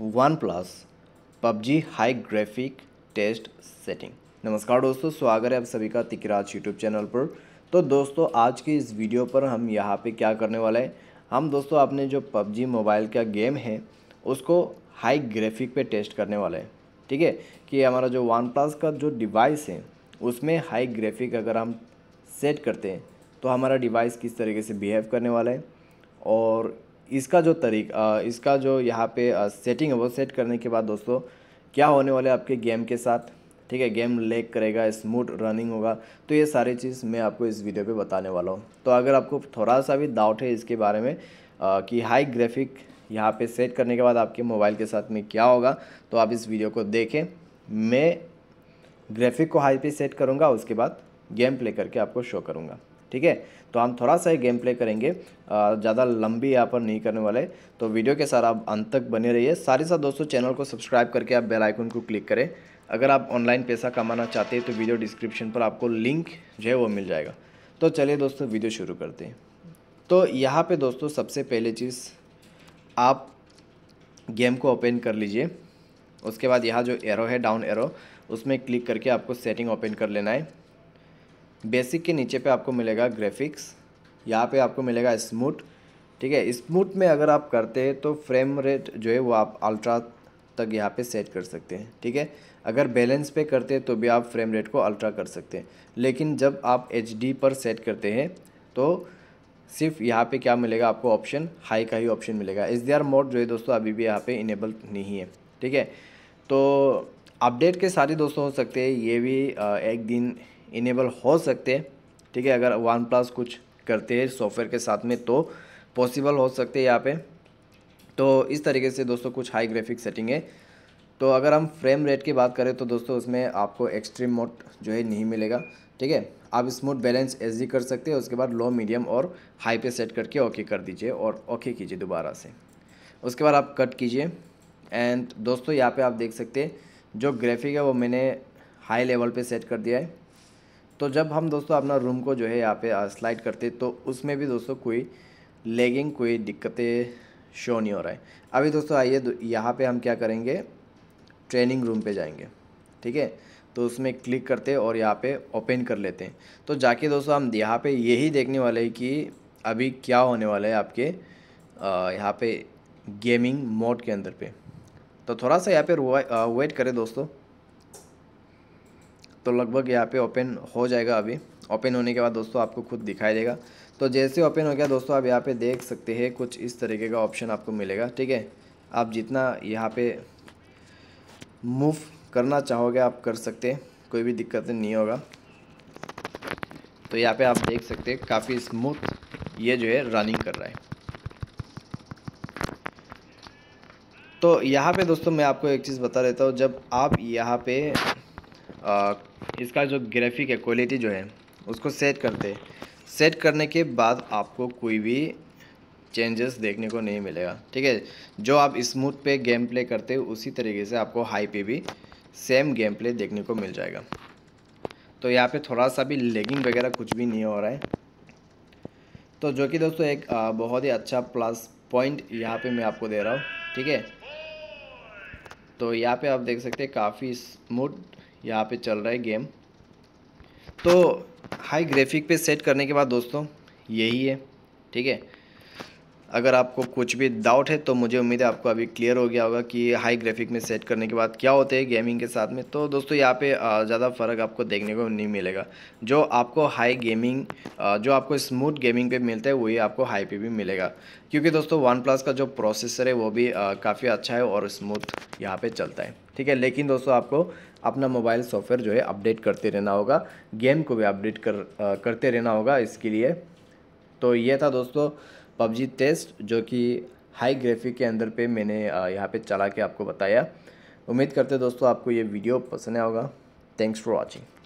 one OnePlus PUBG high graphic test setting नमस्कार दोस्तों स्वागत है आप सभी का तिकराज यूट्यूब चैनल पर तो दोस्तों आज की इस वीडियो पर हम यहाँ पे क्या करने वाले हैं हम दोस्तों अपने जो पबजी मोबाइल का गेम है उसको हाई ग्राफिक पे टेस्ट करने वाले हैं ठीक है कि हमारा जो वन प्लस का जो डिवाइस है उसमें हाई ग्राफिक अगर हम सेट करते हैं तो हमारा डिवाइस किस तरीके से बिहेव करने वाला है और इसका जो तरीका इसका जो यहाँ पे सेटिंग है वो सेट करने के बाद दोस्तों क्या होने वाले आपके गेम के साथ ठीक है गेम लेक करेगा स्मूथ रनिंग होगा तो ये सारी चीज़ मैं आपको इस वीडियो पे बताने वाला हूँ तो अगर आपको थोड़ा सा भी डाउट है इसके बारे में आ, कि हाई ग्राफिक यहाँ पे सेट करने के बाद आपके मोबाइल के साथ में क्या होगा तो आप इस वीडियो को देखें मैं ग्राफिक को हाई पे सेट करूँगा उसके बाद गेम प्ले करके आपको शो करूँगा ठीक है तो हम थोड़ा सा ही गेम प्ले करेंगे ज़्यादा लंबी यहाँ पर नहीं करने वाले तो वीडियो के साथ आप अंत तक बने रहिए सारे साथ दोस्तों चैनल को सब्सक्राइब करके आप बेल आइकन को क्लिक करें अगर आप ऑनलाइन पैसा कमाना चाहते हैं तो वीडियो डिस्क्रिप्शन पर आपको लिंक जो है वो मिल जाएगा तो चलिए दोस्तों वीडियो शुरू करते हैं तो यहाँ पर दोस्तों सबसे पहले चीज़ आप गेम को ओपन कर लीजिए उसके बाद यहाँ जो एरो है डाउन एरो उसमें क्लिक करके आपको सेटिंग ओपन कर लेना है बेसिक के नीचे पे आपको मिलेगा ग्राफिक्स यहाँ पे आपको मिलेगा स्मूथ ठीक है स्मूथ में अगर आप करते हैं तो फ्रेम रेट जो है वो आप अल्ट्रा तक यहाँ पे सेट कर सकते हैं ठीक है अगर बैलेंस पे करते हैं तो भी आप फ्रेम रेट को अल्ट्रा कर सकते हैं लेकिन जब आप एच पर सेट करते हैं तो सिर्फ यहाँ पे क्या मिलेगा आपको ऑप्शन हाई का ही ऑप्शन मिलेगा एस डी आर मोड जो है दोस्तों अभी भी यहाँ पे इनेबल नहीं है ठीक है तो अपडेट के साथ ही दोस्तों हो सकते हैं ये भी एक दिन इनेबल हो सकते हैं ठीक है अगर वन प्लस कुछ करते हैं सॉफ्टवेयर के साथ में तो पॉसिबल हो सकते हैं यहाँ पे तो इस तरीके से दोस्तों कुछ हाई ग्राफिक सेटिंग है तो अगर हम फ्रेम रेट की बात करें तो दोस्तों उसमें आपको एक्सट्रीम मोड जो है नहीं मिलेगा ठीक है आप स्मूथ बैलेंस एच कर सकते हैं उसके बाद लो मीडियम और हाई पे सेट करके ओके कर दीजिए और ओके कीजिए दोबारा से उसके बाद आप कट कीजिए एंड दोस्तों यहाँ पे आप देख सकते हैं जो ग्राफिक है वो मैंने हाई लेवल पे सेट कर दिया है तो जब हम दोस्तों अपना रूम को जो है यहाँ पे स्लाइड करते तो उसमें भी दोस्तों कोई लेगिंग कोई दिक्कतें शो नहीं हो रहा है अभी दोस्तों आइए यहाँ पे हम क्या करेंगे ट्रेनिंग रूम पे जाएंगे ठीक है तो उसमें क्लिक करते और यहाँ पे ओपन कर लेते हैं तो जाके दोस्तों हम यहाँ पे यही देखने वाले हैं कि अभी क्या होने वाला है आपके यहाँ पे गेमिंग मोड के अंदर पे तो थोड़ा सा यहाँ पर वेट करें दोस्तों तो लगभग यहाँ पे ओपन हो जाएगा अभी ओपन होने के बाद दोस्तों आपको खुद दिखाई देगा तो जैसे ओपन हो गया दोस्तों आप यहाँ पे देख सकते हैं कुछ इस तरीके का ऑप्शन आपको मिलेगा ठीक है आप जितना यहाँ पे मूव करना चाहोगे आप कर सकते हैं कोई भी दिक्कत नहीं होगा तो यहाँ पे आप देख सकते काफ़ी स्मूथ ये जो है रनिंग कर रहा है तो यहाँ पे दोस्तों मैं आपको एक चीज़ बता देता हूँ जब आप यहाँ पे इसका जो ग्राफिक है क्वालिटी जो है उसको सेट करते सेट करने के बाद आपको कोई भी चेंजेस देखने को नहीं मिलेगा ठीक है जो आप स्मूथ पे गेम प्ले करते हो उसी तरीके से आपको हाई पे भी सेम गेम प्ले देखने को मिल जाएगा तो यहाँ पे थोड़ा सा भी लेगिंग वगैरह कुछ भी नहीं हो रहा है तो जो कि दोस्तों एक बहुत ही अच्छा प्लस पॉइंट यहाँ पे मैं आपको दे रहा हूँ ठीक है तो यहाँ पे आप देख सकते हैं काफ़ी स्मूथ यहाँ पे चल रहा है गेम तो हाई ग्राफिक पे सेट करने के बाद दोस्तों यही है ठीक है अगर आपको कुछ भी डाउट है तो मुझे उम्मीद है आपको अभी क्लियर हो गया होगा कि हाई ग्राफिक में सेट करने के बाद क्या होते हैं गेमिंग के साथ में तो दोस्तों यहाँ पे ज़्यादा फ़र्क आपको देखने को नहीं मिलेगा जो आपको हाई गेमिंग जो आपको स्मूथ गेमिंग पे मिलता है वही आपको हाई पे भी मिलेगा क्योंकि दोस्तों वन प्लस का जो प्रोसेसर है वो भी काफ़ी अच्छा है और स्मूथ यहाँ पर चलता है ठीक है लेकिन दोस्तों आपको अपना मोबाइल सॉफ्टवेयर जो है अपडेट करते रहना होगा गेम को भी अपडेट कर करते रहना होगा इसके लिए तो ये था दोस्तों पबजी टेस्ट जो कि हाई ग्राफिक के अंदर पे मैंने यहाँ पे चला के आपको बताया उम्मीद करते दोस्तों आपको ये वीडियो पसंद आया होगा थैंक्स फॉर वॉचिंग